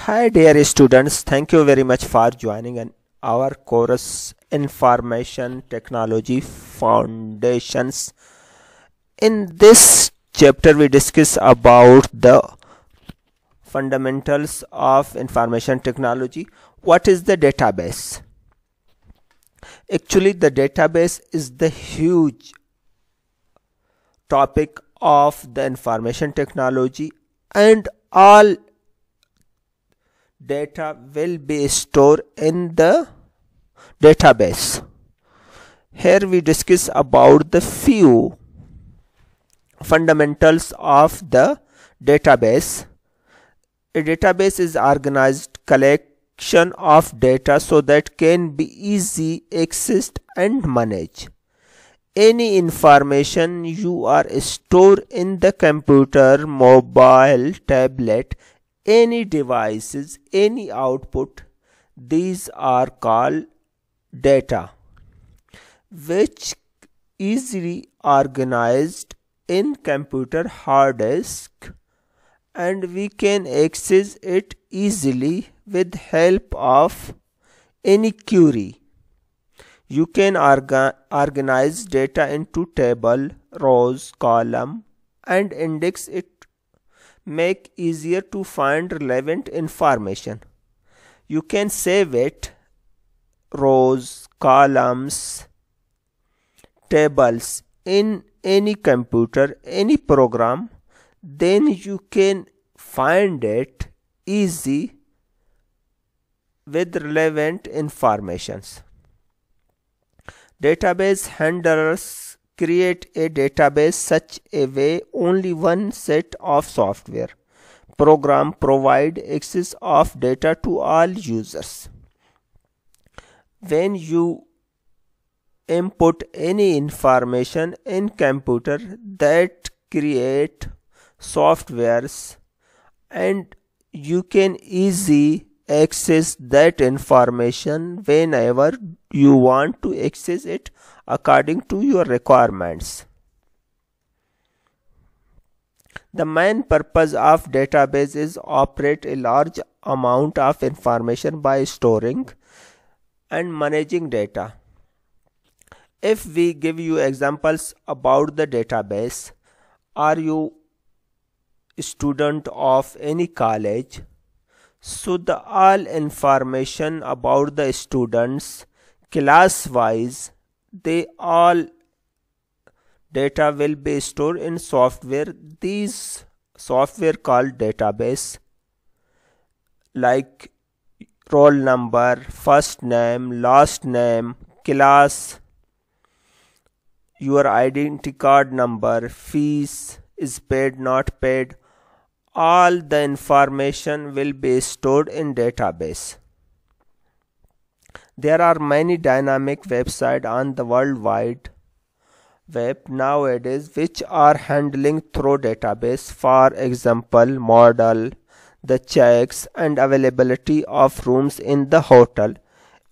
Hi dear students, thank you very much for joining our course Information Technology Foundations. In this chapter we discuss about the fundamentals of information technology. What is the database? Actually the database is the huge topic of the information technology and all data will be stored in the database here we discuss about the few fundamentals of the database a database is organized collection of data so that can be easy accessed and managed any information you are stored in the computer mobile tablet any devices any output these are called data which easily organized in computer hard disk and we can access it easily with help of any query you can orga organize data into table rows column and index it make easier to find relevant information. You can save it rows, columns, tables in any computer, any program, then you can find it easy with relevant informations. Database handlers create a database such a way only one set of software program provide access of data to all users. When you input any information in computer that create softwares and you can easy access that information whenever you want to access it according to your requirements. The main purpose of database is operate a large amount of information by storing and managing data. If we give you examples about the database, are you student of any college so the all information about the students class wise they all data will be stored in software these software called database like roll number first name last name class your identity card number fees is paid not paid all the information will be stored in database there are many dynamic websites on the world wide web nowadays which are handling through database for example model the checks and availability of rooms in the hotel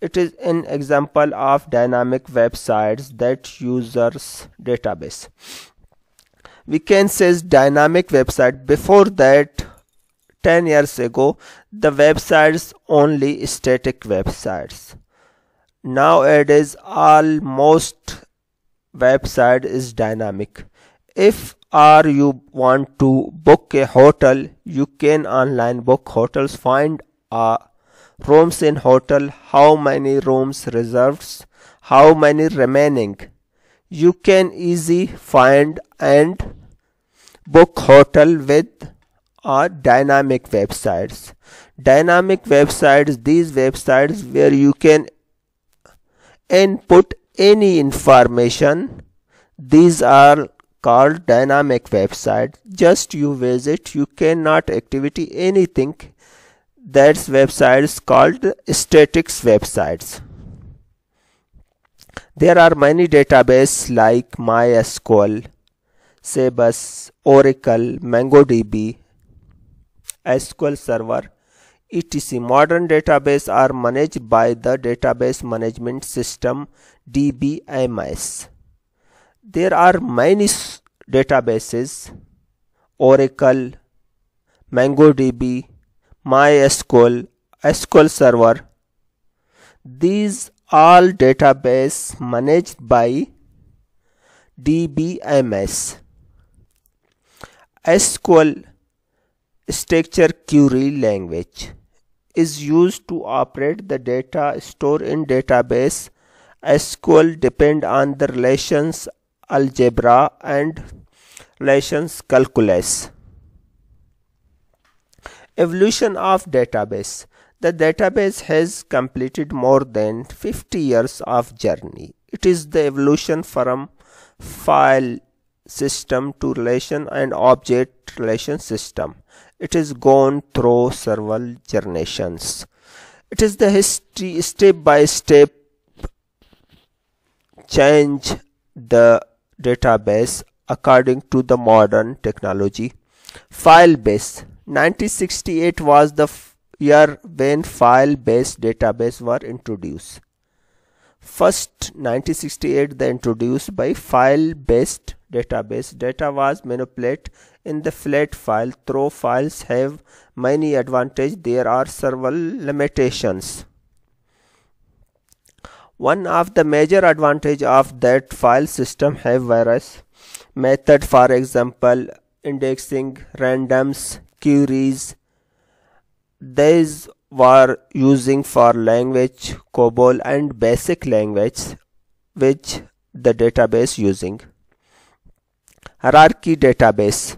it is an example of dynamic websites that users database we can says dynamic website before that 10 years ago the websites only static websites nowadays almost website is dynamic if are you want to book a hotel you can online book hotels find a rooms in hotel how many rooms reserves? how many remaining you can easy find and book hotel with or dynamic websites dynamic websites these websites where you can input any information these are called dynamic website just you visit you cannot activity anything that's websites called statics websites there are many database like mysql Sebas, Oracle, MongoDB, SQL Server, etc. Modern database are managed by the database management system DBMS. There are many databases Oracle, MongoDB, MySQL, SQL Server. These all databases managed by DBMS. SQL structure query language is used to operate the data stored in database. SQL depend on the relations algebra and relations calculus. Evolution of database. The database has completed more than 50 years of journey. It is the evolution from file system to relation and object relation system. It is gone through several generations. It is the history step by step change the database according to the modern technology. File base 1968 was the year when file based database were introduced. First 1968 they introduced by file based database. Data was manipulated in the flat file. Throw files have many advantages. There are several limitations. One of the major advantage of that file system have various method for example indexing, randoms, queries. There is were using for language COBOL and basic language which the database using. Hierarchy database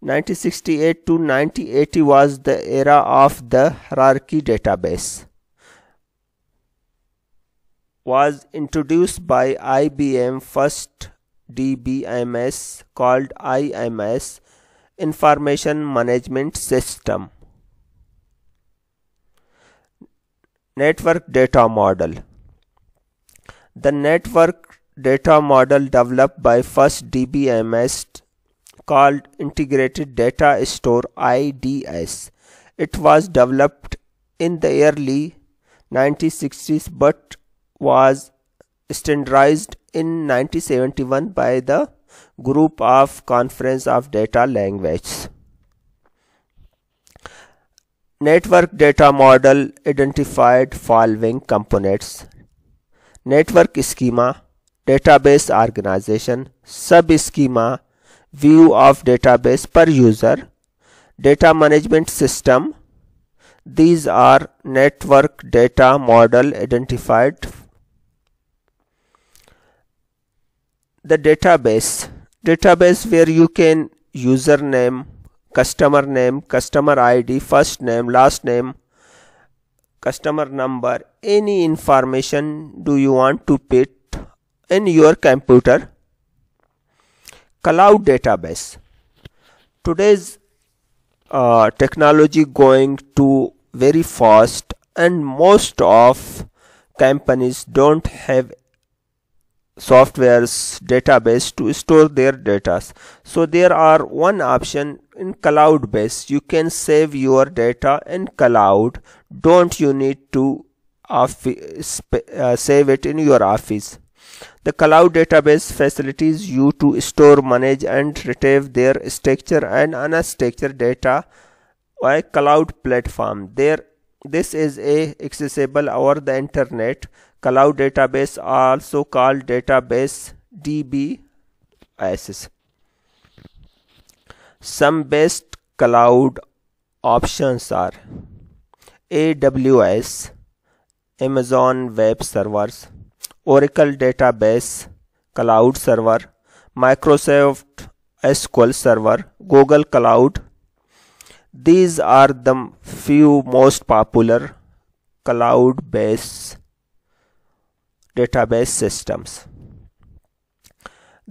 1968 to 1980 was the era of the hierarchy database was introduced by IBM first DBMS called IMS information management system Network Data Model The network data model developed by first DBMS called Integrated Data Store IDS. It was developed in the early 1960s but was standardized in 1971 by the Group of Conference of Data Languages. Network data model identified following components. Network schema, database organization, sub schema, view of database per user, data management system. These are network data model identified. The database, database where you can username, customer name customer id first name last name customer number any information do you want to put in your computer cloud database today's uh, technology going to very fast and most of companies don't have software's database to store their data so there are one option in cloud base you can save your data in cloud don't you need to uh, save it in your office the cloud database facilities you to store manage and retrieve their structure and unstructured data by cloud platform there this is a accessible over the internet Cloud database also called database DBSs. Some best cloud options are AWS, Amazon Web Servers, Oracle Database Cloud Server, Microsoft SQL Server, Google Cloud. These are the few most popular cloud-based database systems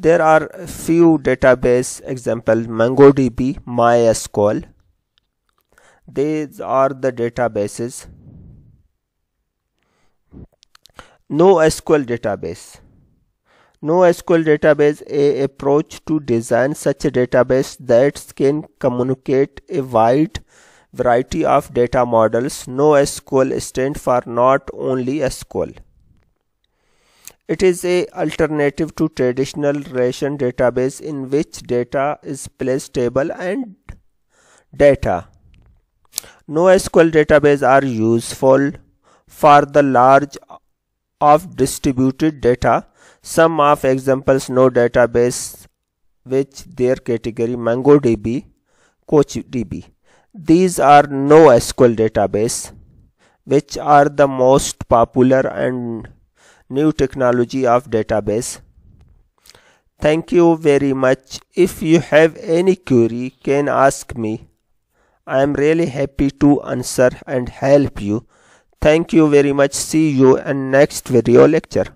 there are few database example mongodb mysql these are the databases no sql database no sql database a approach to design such a database that can communicate a wide variety of data models no sql stands for not only sql it is a alternative to traditional relation database in which data is placed table and data. NoSQL database are useful for the large of distributed data. Some of examples no database which their category MongoDB, CoachDB. These are NoSQL database which are the most popular and new technology of database thank you very much if you have any query can ask me i am really happy to answer and help you thank you very much see you in next video lecture